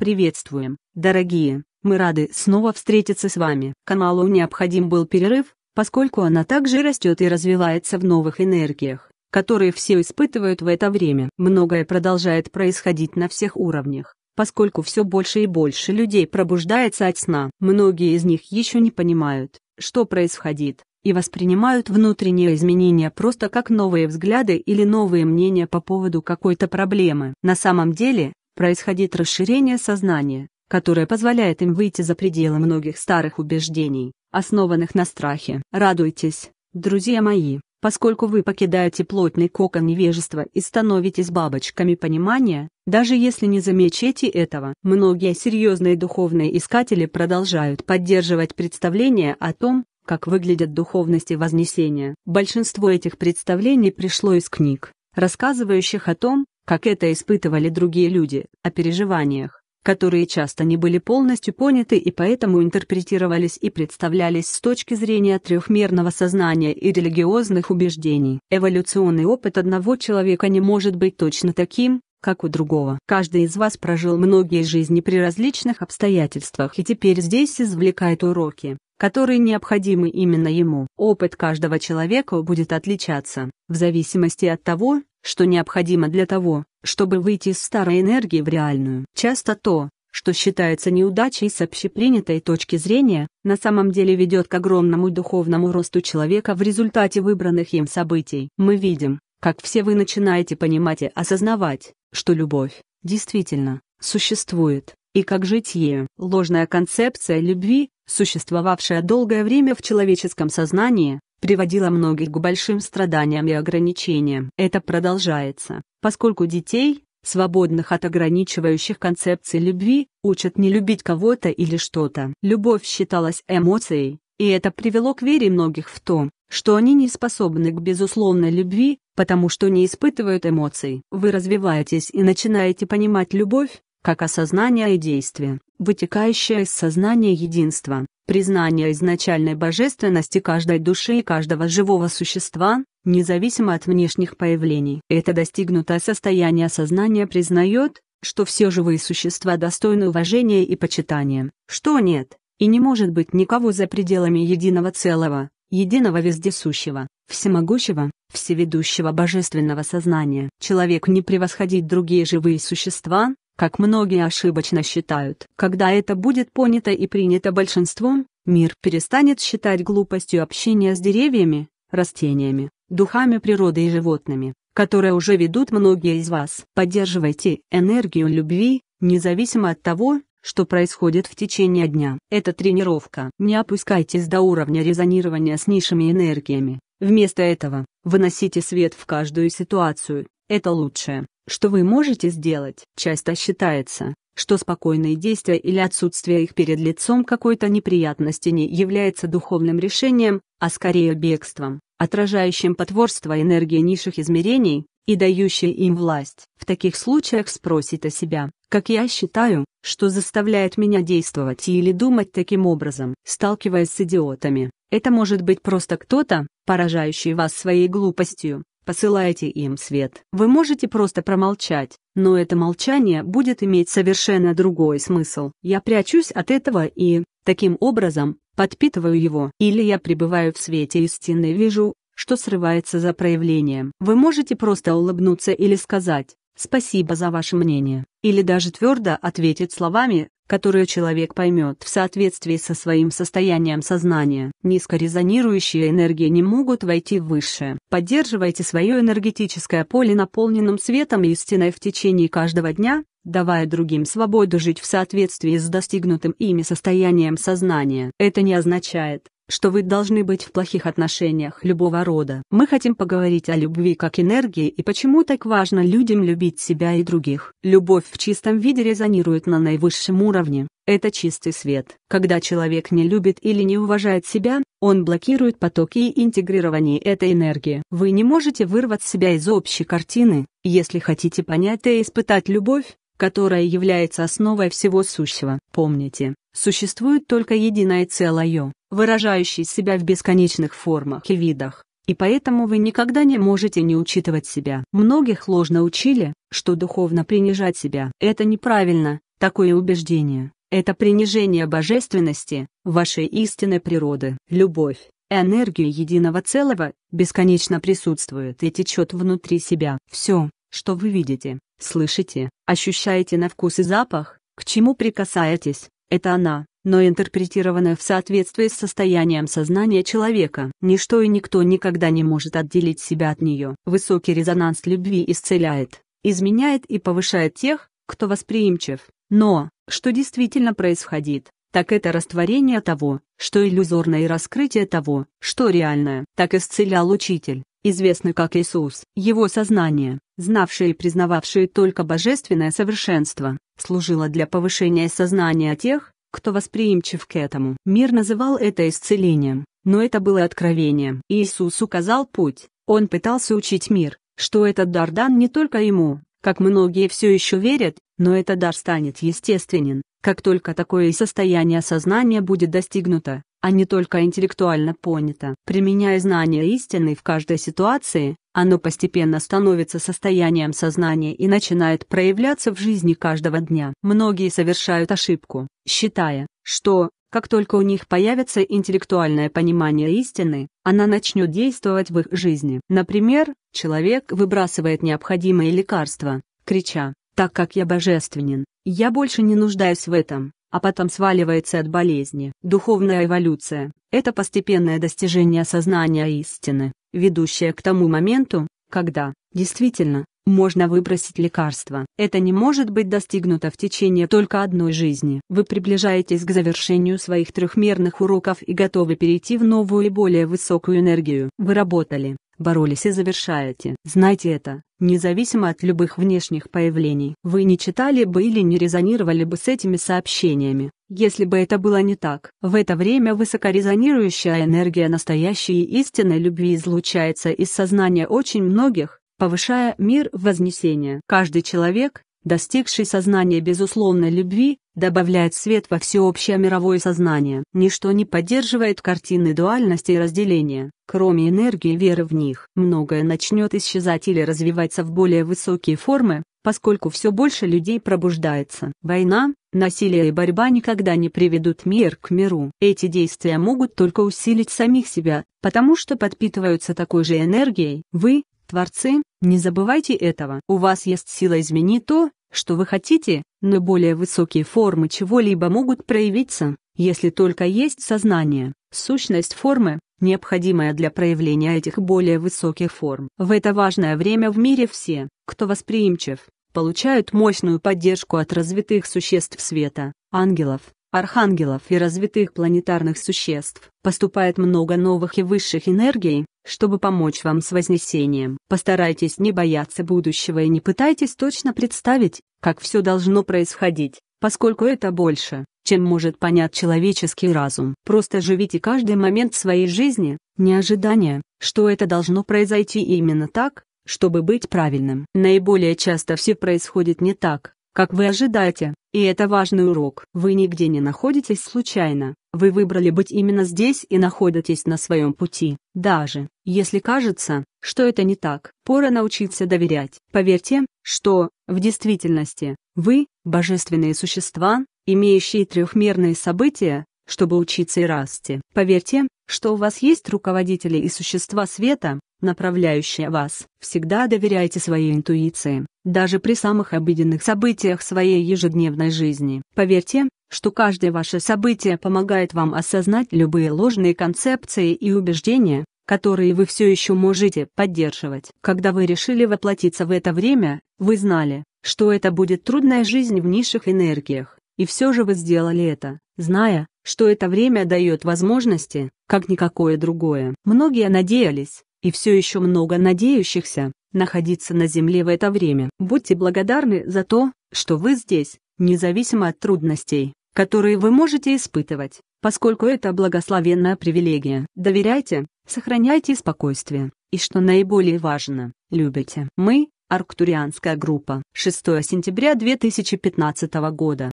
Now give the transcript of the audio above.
Приветствуем, дорогие, мы рады снова встретиться с вами. Каналу необходим был перерыв, поскольку она также растет и развивается в новых энергиях, которые все испытывают в это время. Многое продолжает происходить на всех уровнях, поскольку все больше и больше людей пробуждается от сна. Многие из них еще не понимают, что происходит, и воспринимают внутренние изменения просто как новые взгляды или новые мнения по поводу какой-то проблемы. На самом деле, Происходит расширение сознания, которое позволяет им выйти за пределы многих старых убеждений, основанных на страхе. Радуйтесь, друзья мои, поскольку вы покидаете плотный кокон невежества и становитесь бабочками понимания, даже если не замечаете этого. Многие серьезные духовные искатели продолжают поддерживать представление о том, как выглядят духовности вознесения. Большинство этих представлений пришло из книг, рассказывающих о том, как это испытывали другие люди, о переживаниях, которые часто не были полностью поняты и поэтому интерпретировались и представлялись с точки зрения трехмерного сознания и религиозных убеждений. Эволюционный опыт одного человека не может быть точно таким, как у другого. Каждый из вас прожил многие жизни при различных обстоятельствах и теперь здесь извлекает уроки которые необходимы именно ему. Опыт каждого человека будет отличаться, в зависимости от того, что необходимо для того, чтобы выйти из старой энергии в реальную. Часто то, что считается неудачей с общепринятой точки зрения, на самом деле ведет к огромному духовному росту человека в результате выбранных им событий. Мы видим, как все вы начинаете понимать и осознавать, что любовь, действительно, существует, и как жить ею. Ложная концепция любви, существовавшая долгое время в человеческом сознании, приводила многих к большим страданиям и ограничениям. Это продолжается, поскольку детей, свободных от ограничивающих концепций любви, учат не любить кого-то или что-то. Любовь считалась эмоцией, и это привело к вере многих в то, что они не способны к безусловной любви, потому что не испытывают эмоций. Вы развиваетесь и начинаете понимать любовь, как осознание и действие, вытекающее из сознания единства, признание изначальной божественности каждой души и каждого живого существа, независимо от внешних появлений. Это достигнутое состояние сознания признает, что все живые существа достойны уважения и почитания, что нет, и не может быть никого за пределами единого целого, единого вездесущего, всемогущего, всеведущего божественного сознания. Человек не превосходить другие живые существа, как многие ошибочно считают, когда это будет понято и принято большинством, мир перестанет считать глупостью общения с деревьями, растениями, духами природы и животными, которые уже ведут многие из вас. Поддерживайте энергию любви, независимо от того, что происходит в течение дня. Это тренировка. Не опускайтесь до уровня резонирования с низшими энергиями. Вместо этого, выносите свет в каждую ситуацию. Это лучшее, что вы можете сделать, часто а считается, что спокойные действия или отсутствие их перед лицом какой-то неприятности не является духовным решением, а скорее бегством, отражающим потворство энергии низших измерений и дающей им власть. В таких случаях спросите себя, как я считаю, что заставляет меня действовать или думать таким образом, сталкиваясь с идиотами. Это может быть просто кто-то, поражающий вас своей глупостью, Посылайте им свет. Вы можете просто промолчать, но это молчание будет иметь совершенно другой смысл. Я прячусь от этого и, таким образом, подпитываю его. Или я пребываю в свете истины и вижу, что срывается за проявлением. Вы можете просто улыбнуться или сказать «Спасибо за ваше мнение» или даже твердо ответить словами которую человек поймет в соответствии со своим состоянием сознания. Низко резонирующие энергии не могут войти в высшее. Поддерживайте свое энергетическое поле наполненным светом и истиной в течение каждого дня, давая другим свободу жить в соответствии с достигнутым ими состоянием сознания. Это не означает, что вы должны быть в плохих отношениях любого рода. Мы хотим поговорить о любви как энергии и почему так важно людям любить себя и других. Любовь в чистом виде резонирует на наивысшем уровне. Это чистый свет. Когда человек не любит или не уважает себя, он блокирует потоки и интегрирование этой энергии. Вы не можете вырвать себя из общей картины. Если хотите понять и испытать любовь, которая является основой всего сущего. Помните, существует только единое целое, выражающее себя в бесконечных формах и видах, и поэтому вы никогда не можете не учитывать себя. Многих ложно учили, что духовно принижать себя – это неправильно, такое убеждение. Это принижение божественности, вашей истинной природы. Любовь, энергия единого целого, бесконечно присутствует и течет внутри себя. Все, что вы видите, слышите, ощущаете на вкус и запах, к чему прикасаетесь, это она, но интерпретированная в соответствии с состоянием сознания человека. Ничто и никто никогда не может отделить себя от нее. Высокий резонанс любви исцеляет, изменяет и повышает тех, кто восприимчив. Но, что действительно происходит, так это растворение того, что иллюзорное, и раскрытие того, что реальное. Так исцелял учитель известный как Иисус. Его сознание, знавшее и признававшее только божественное совершенство, служило для повышения сознания тех, кто восприимчив к этому. Мир называл это исцелением, но это было откровением. Иисус указал путь, он пытался учить мир, что этот дар дан не только ему, как многие все еще верят, но этот дар станет естественен, как только такое состояние сознания будет достигнуто а не только интеллектуально понято. Применяя знание истины в каждой ситуации, оно постепенно становится состоянием сознания и начинает проявляться в жизни каждого дня. Многие совершают ошибку, считая, что, как только у них появится интеллектуальное понимание истины, она начнет действовать в их жизни. Например, человек выбрасывает необходимые лекарства, крича «Так как я божественен, я больше не нуждаюсь в этом, а потом сваливается от болезни. Духовная эволюция – это постепенное достижение сознания истины, ведущее к тому моменту, когда, действительно, можно выбросить лекарство. Это не может быть достигнуто в течение только одной жизни. Вы приближаетесь к завершению своих трехмерных уроков и готовы перейти в новую и более высокую энергию. Вы работали, боролись и завершаете. Знайте это, независимо от любых внешних появлений. Вы не читали бы или не резонировали бы с этими сообщениями, если бы это было не так. В это время высокорезонирующая энергия настоящей и истинной любви излучается из сознания очень многих, повышая мир вознесения. Каждый человек, достигший сознания безусловной любви, добавляет свет во всеобщее мировое сознание. Ничто не поддерживает картины дуальности и разделения, кроме энергии веры в них. Многое начнет исчезать или развиваться в более высокие формы, поскольку все больше людей пробуждается. Война, насилие и борьба никогда не приведут мир к миру. Эти действия могут только усилить самих себя, потому что подпитываются такой же энергией. Вы, Творцы, не забывайте этого. У вас есть сила изменить то, что вы хотите, но более высокие формы чего-либо могут проявиться, если только есть сознание, сущность формы, необходимая для проявления этих более высоких форм. В это важное время в мире все, кто восприимчив, получают мощную поддержку от развитых существ света, ангелов, архангелов и развитых планетарных существ. Поступает много новых и высших энергий, чтобы помочь вам с вознесением. Постарайтесь не бояться будущего и не пытайтесь точно представить, как все должно происходить, поскольку это больше, чем может понять человеческий разум. Просто живите каждый момент своей жизни, не ожидания, что это должно произойти именно так, чтобы быть правильным. Наиболее часто все происходит не так, как вы ожидаете, и это важный урок. Вы нигде не находитесь случайно, вы выбрали быть именно здесь и находитесь на своем пути, даже если кажется, что это не так. Пора научиться доверять. Поверьте, что, в действительности, вы – божественные существа, имеющие трехмерные события, чтобы учиться и расти. Поверьте, что у вас есть руководители и существа света, направляющие вас. Всегда доверяйте своей интуиции, даже при самых обыденных событиях своей ежедневной жизни. Поверьте, что каждое ваше событие помогает вам осознать любые ложные концепции и убеждения, которые вы все еще можете поддерживать. Когда вы решили воплотиться в это время, вы знали, что это будет трудная жизнь в низших энергиях, и все же вы сделали это, зная, что это время дает возможности, как никакое другое. Многие надеялись, и все еще много надеющихся, находиться на Земле в это время. Будьте благодарны за то, что вы здесь, независимо от трудностей, которые вы можете испытывать, поскольку это благословенная привилегия. Доверяйте, сохраняйте спокойствие, и что наиболее важно, любите. Мы, Арктурианская группа, 6 сентября 2015 года.